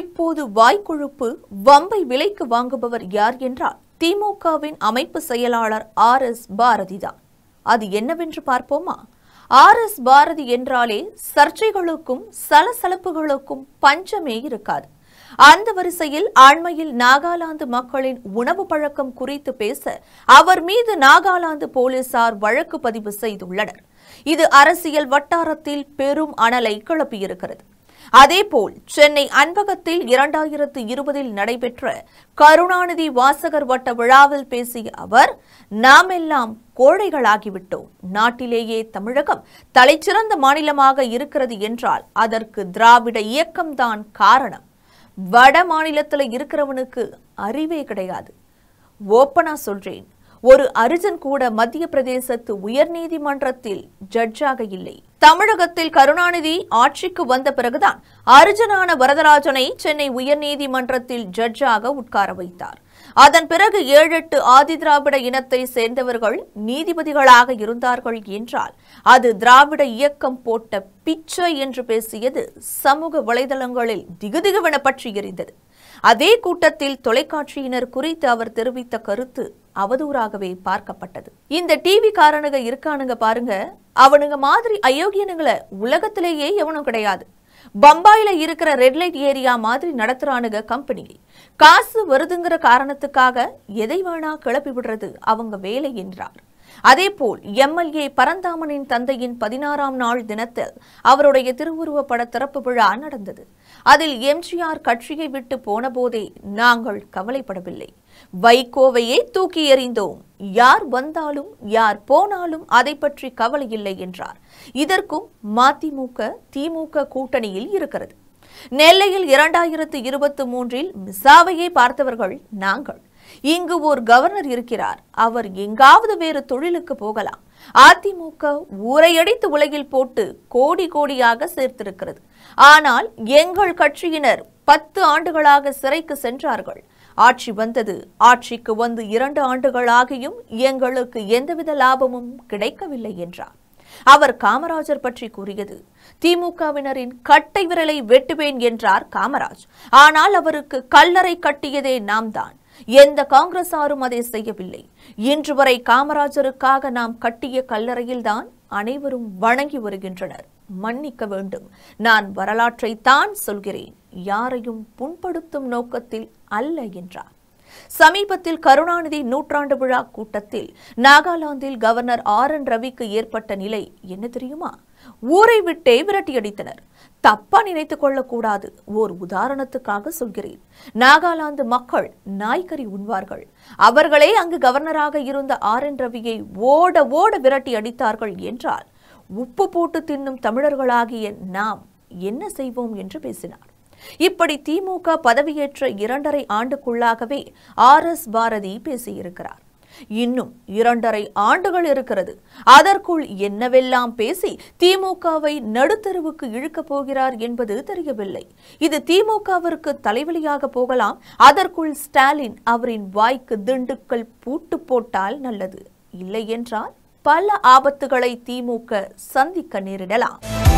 இப்போது வாய்க்குழுப்பு வம்பை விலைக்கு வாங்குபவர் யார் என்றால் திமுகவின் அமைப்பு செயலாளர் ஆர் எஸ் பாரதி தான் அது என்னவென்று பார்ப்போமா ஆர் எஸ் பாரதி என்றாலே சர்ச்சைகளுக்கும் சலசலப்புகளுக்கும் பஞ்சமே இருக்காது அந்த வரிசையில் அண்மையில் நாகாலாந்து மக்களின் உணவு பழக்கம் குறித்து பேச அவர் மீது நாகாலாந்து போலீசார் வழக்கு பதிவு செய்துள்ளனர் இது அரசியல் வட்டாரத்தில் பெரும் அனலை கிளப்பியிருக்கிறது அதேபோல் சென்னை அன்பகத்தில் இரண்டாயிரத்து இருபதில் நடைபெற்ற கருணாநிதி வாசகர் வட்ட விழாவில் பேசிய அவர் நாம் எல்லாம் கோழைகளாகிவிட்டோம் நாட்டிலேயே தமிழகம் தலைச்சிறந்த மாநிலமாக இருக்கிறது என்றால் அதற்கு திராவிட இயக்கம்தான் காரணம் வட மாநிலத்தில் இருக்கிறவனுக்கு அறிவே கிடையாது ஓப்பனா சொல்றேன் ஒரு அரிஜன் கூட மத்திய பிரதேசத்து உயர்நீதிமன்றத்தில் ஜட்ஜாக இல்லை தமிழகத்தில் கருணாநிதி ஆட்சிக்கு வந்த பிறகுதான் அரிஜனான வரதராஜனை சென்னை உயர்நீதிமன்றத்தில் ஜட்ஜாக உட்கார வைத்தார் அதன் பிறகு ஏழு எட்டு ஆதி திராவிட இனத்தை சேர்ந்தவர்கள் நீதிபதிகளாக இருந்தார்கள் என்றால் அது திராவிட இயக்கம் போட்ட பிச்சை என்று பேசியது சமூக வலைதளங்களில் திகுதிகுவென பற்றி எரிந்தது அதே கூட்டத்தில் தொலைக்காட்சியினர் குறித்து அவர் தெரிவித்த கருத்து அவதூறாகவே பார்க்கப்பட்டது இந்த டிவி காரணங்க இருக்கானுங்க பாருங்க அவனுங்க மாதிரி அயோக்கியனுங்களை உலகத்திலேயே எவனும் கிடையாது பம்பாயில இருக்கிற ரெட்லைட் ஏரியா மாதிரி நடத்துறானுங்க கம்பெனி காசு வருதுங்கிற காரணத்துக்காக எதை வேணா கிளப்பி விடுறது அவங்க வேலை என்றார் அதேபோல் எம்எல்ஏ பரந்தாமனின் தந்தையின் பதினாறாம் நாள் தினத்தில் அவருடைய திருவுருவ பட திறப்பு விழா நடந்தது அதில் எம்ஜிஆர் கட்சியை விட்டு போனபோதே நாங்கள் கவலைப்படவில்லை வைகோவையே தூக்கி எறிந்தோம் யார் வந்தாலும் யார் போனாலும் அதை பற்றி கவலை இல்லை என்றார் இதற்கும் மதிமுக திமுக கூட்டணியில் இருக்கிறது நெல்லையில் இரண்டாயிரத்து இருபத்தி மூன்றில் மிசாவையே பார்த்தவர்கள் நாங்கள் இங்கு ஒரு கவர்னர் இருக்கிறார் அவர் எங்காவது வேறு தொழிலுக்கு போகலாம் அதிமுக ஊரையடித்து உலகில் போட்டு கோடி கோடியாக சேர்த்திருக்கிறது ஆனால் எங்கள் கட்சியினர் பத்து ஆண்டுகளாக சிறைக்கு சென்றார்கள் ஆட்சி வந்தது ஆட்சிக்கு வந்து இரண்டு ஆண்டுகளாகியும் எங்களுக்கு எந்தவித லாபமும் கிடைக்கவில்லை என்றார் அவர் காமராஜர் பற்றி கூறியது திமுகவினரின் கட்டை விரலை வெட்டுவேன் என்றார் காமராஜ் ஆனால் அவருக்கு கல்லறை கட்டியதே நாம் தான் எந்த காங்கிரசாரும் அதை செய்யவில்லை இன்று வரை காமராஜருக்காக நாம் கட்டிய கல்லறையில்தான் அனைவரும் வணங்கி வருகின்றனர் மன்னிக்க வேண்டும் நான் வரலாற்றை தான் சொல்கிறேன் யாரையும் புண்படுத்தும் நோக்கத்தில் அல்ல என்றார் சமீபத்தில் கருணாநிதி நூற்றாண்டு விழா கூட்டத்தில் நாகாலாந்தில் கவர்னர் ஆர் என் ரவிக்கு ஏற்பட்ட நிலை என்ன தெரியுமா ஊரை விட்டே விரட்டியடித்தனர் தப்பா நினைத்துக் கொள்ளக்கூடாது ஓர் உதாரணத்துக்காக சொல்கிறேன் நாகாலாந்து மக்கள் நாய்கறி உண்வார்கள் அவர்களே அங்கு கவர்னராக இருந்த ஆர் என் ரவியை ஓட ஓட விரட்டி அடித்தார்கள் என்றால் உப்பு போட்டு தின்னும் தமிழர்களாகிய நாம் என்ன செய்வோம் என்று பேசினார் இப்படி திமுக பதவியேற்ற இரண்டரை ஆண்டுக்குள்ளாகவே ஆர் எஸ் பாரதி பேசியிருக்கிறார் இன்னும் இரண்டரை ஆண்டுகள் இருக்கிறது அதற்குள் என்னவெல்லாம் பேசி திமுகவை நடுத்தருவுக்கு இழுக்கப் போகிறார் என்பது தெரியவில்லை இது திமுகவிற்கு தலைவலியாக போகலாம் அதற்குள் ஸ்டாலின் அவரின் வாய்க்கு திண்டுக்கள் பூட்டு போட்டால் நல்லது இல்லை என்றால் பல ஆபத்துகளை திமுக சந்திக்க நேரிடலாம்